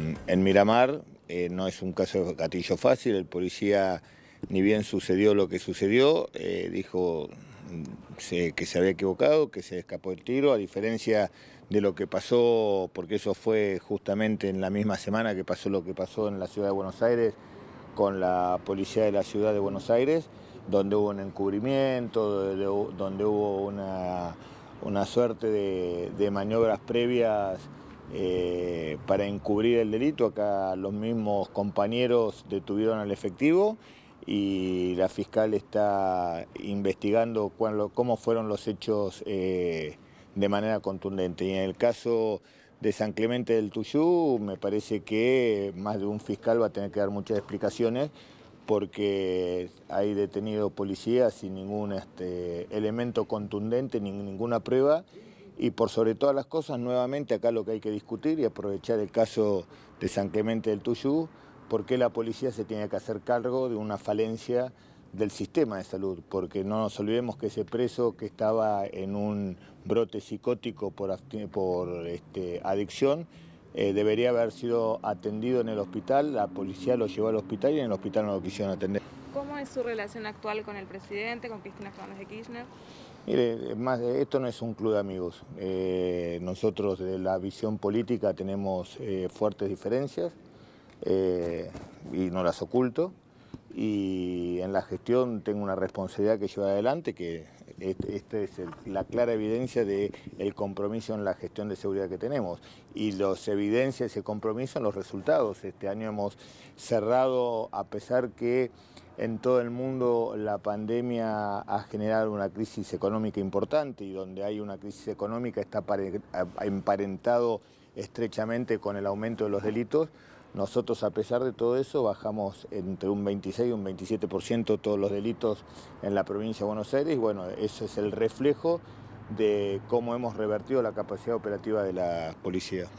Mm, en Miramar eh, no es un caso de gatillo fácil, el policía ni bien sucedió lo que sucedió, eh, dijo mm, que se había equivocado, que se escapó el tiro, a diferencia de lo que pasó, porque eso fue justamente en la misma semana que pasó lo que pasó en la ciudad de Buenos Aires con la policía de la ciudad de Buenos Aires, donde hubo un encubrimiento, donde hubo una, suerte de maniobras previas eh, para encubrir el delito. Acá los mismos compañeros detuvieron al efectivo y la fiscal está investigando cómo fueron los hechos eh, de manera contundente. Y en el caso de San Clemente del Tuyú, me parece que más de un fiscal va a tener que dar muchas explicaciones porque hay detenido policías sin ningún este, elemento contundente, ninguna prueba y por sobre todas las cosas, nuevamente acá lo que hay que discutir y aprovechar el caso de San Clemente del Tuyú, porque la policía se tiene que hacer cargo de una falencia del sistema de salud, porque no nos olvidemos que ese preso que estaba en un brote psicótico por, este, adicción, eh, debería haber sido atendido en el hospital, la policía lo llevó al hospital y en el hospital no lo quisieron atender. ¿Cómo es su relación actual con el presidente, con Cristina Fernández de Kirchner? Mire, esto no es un club de amigos. Eh, nosotros de la visión política tenemos eh, fuertes diferencias y no las oculto. Y en la gestión tengo una responsabilidad que llevar adelante que esta este es la clara evidencia del compromiso en la gestión de seguridad que tenemos. Y los evidencia ese compromiso en los resultados. Este año hemos cerrado, a pesar que en todo el mundo la pandemia ha generado una crisis económica importante y donde hay una crisis económica está emparentado estrechamente con el aumento de los delitos nosotros, a pesar de todo eso, bajamos entre un 26 y un 27% todos los delitos en la provincia de Buenos Aires. bueno, ese es el reflejo de cómo hemos revertido la capacidad operativa de la policía.